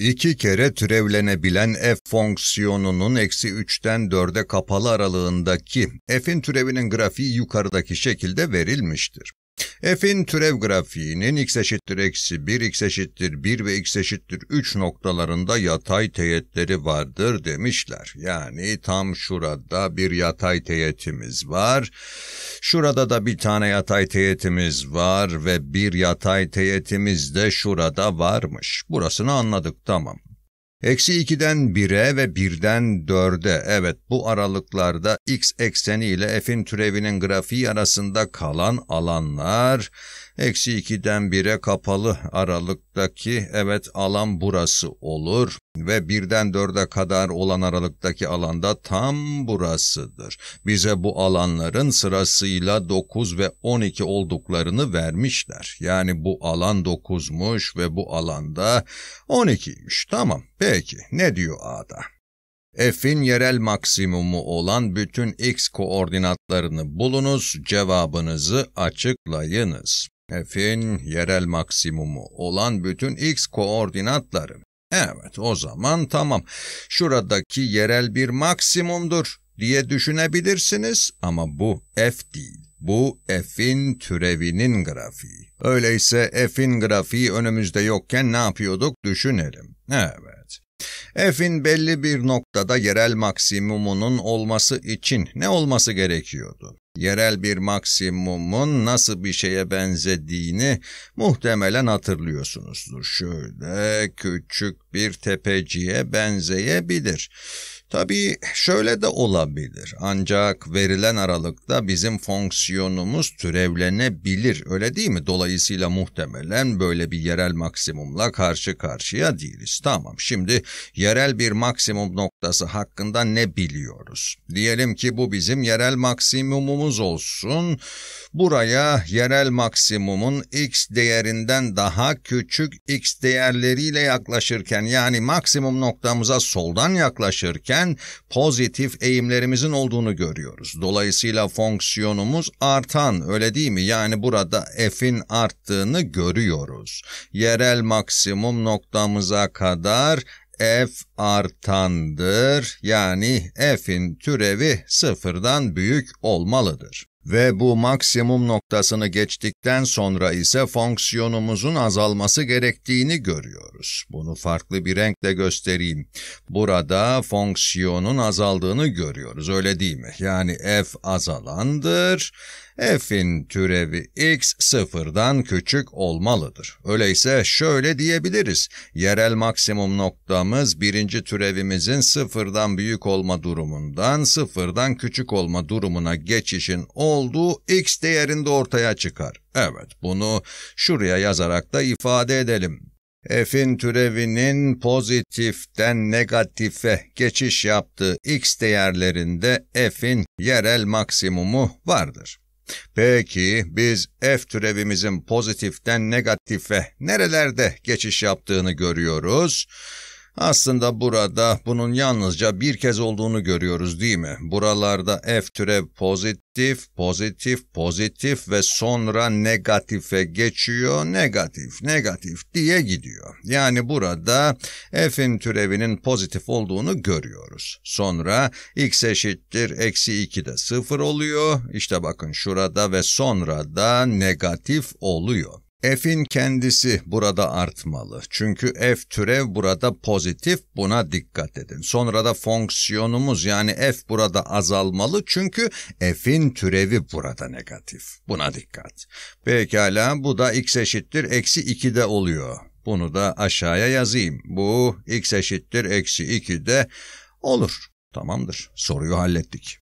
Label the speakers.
Speaker 1: İki kere türevlenebilen f fonksiyonunun eksi 3'ten 4'e kapalı aralığındaki f'in türevinin grafiği yukarıdaki şekilde verilmiştir f'in türev grafiğinin x eşittir eksi 1, x eşittir 1 ve x eşittir 3 noktalarında yatay teğetleri vardır demişler. Yani tam şurada bir yatay teğetimiz var. Şurada da bir tane yatay teğetimiz var ve bir yatay teğetimiz de şurada varmış. Burasını anladık tamam. Eksi 2'den 1'e ve 1'den 4'e evet bu aralıklarda x ekseni ile f'in türevinin grafiği arasında kalan alanlar eksi 2'den 1'e kapalı aralıktaki evet alan burası olur ve birden dörde kadar olan aralıktaki alanda tam burasıdır. Bize bu alanların sırasıyla 9 ve 12 olduklarını vermişler. Yani bu alan 9'muş ve bu alanda 12'ymiş. Tamam peki ne diyor A'da? F'in yerel maksimumu olan bütün x koordinatlarını bulunuz, cevabınızı açıklayınız. F'in yerel maksimumu olan bütün x koordinatları Evet o zaman tamam şuradaki yerel bir maksimumdur diye düşünebilirsiniz ama bu f değil. Bu f'in türevinin grafiği. Öyleyse f'in grafiği önümüzde yokken ne yapıyorduk düşünelim. Evet. F'in belli bir noktada yerel maksimumunun olması için ne olması gerekiyordu? yerel bir maksimumun nasıl bir şeye benzediğini muhtemelen hatırlıyorsunuzdur. Şöyle küçük bir tepeciye benzeyebilir. Tabii şöyle de olabilir ancak verilen aralıkta bizim fonksiyonumuz türevlenebilir öyle değil mi? Dolayısıyla muhtemelen böyle bir yerel maksimumla karşı karşıya değiliz. Tamam şimdi yerel bir maksimum noktasında noktası hakkında ne biliyoruz? Diyelim ki bu bizim yerel maksimumumuz olsun. Buraya yerel maksimumun x değerinden daha küçük x değerleriyle yaklaşırken yani maksimum noktamıza soldan yaklaşırken pozitif eğimlerimizin olduğunu görüyoruz. Dolayısıyla fonksiyonumuz artan öyle değil mi? Yani burada f'in arttığını görüyoruz. Yerel maksimum noktamıza kadar f artandır yani f'in türevi sıfırdan büyük olmalıdır. Ve bu maksimum noktasını geçtikten sonra ise fonksiyonumuzun azalması gerektiğini görüyoruz. Bunu farklı bir renkle göstereyim. Burada fonksiyonun azaldığını görüyoruz öyle değil mi? Yani f azalandır f'in türevi x sıfırdan küçük olmalıdır. Öyleyse şöyle diyebiliriz. Yerel maksimum noktamız birinci türevimizin sıfırdan büyük olma durumundan sıfırdan küçük olma durumuna geçişin olduğu x değerinde ortaya çıkar. Evet bunu şuraya yazarak da ifade edelim. F'in türevinin pozitiften negatife geçiş yaptığı x değerlerinde f'in yerel maksimumu vardır. Peki biz f türevimizin pozitiften negatife nerelerde geçiş yaptığını görüyoruz. Aslında burada bunun yalnızca bir kez olduğunu görüyoruz değil mi? Buralarda F türev pozitif, pozitif, pozitif ve sonra negatife geçiyor, negatif, negatif diye gidiyor. Yani burada F'in türevinin pozitif olduğunu görüyoruz. Sonra x eşittir eksi 2 de 0 oluyor. İşte bakın şurada ve sonra da negatif oluyor. F'in kendisi burada artmalı. Çünkü f türev burada pozitif buna dikkat edin. Sonra da fonksiyonumuz yani f burada azalmalı çünkü f'in türevi burada negatif. Buna dikkat. Pekala bu da x eşittir eksi 2'de oluyor. Bunu da aşağıya yazayım. Bu x eşittir eksi 2'de olur. Tamamdır soruyu hallettik.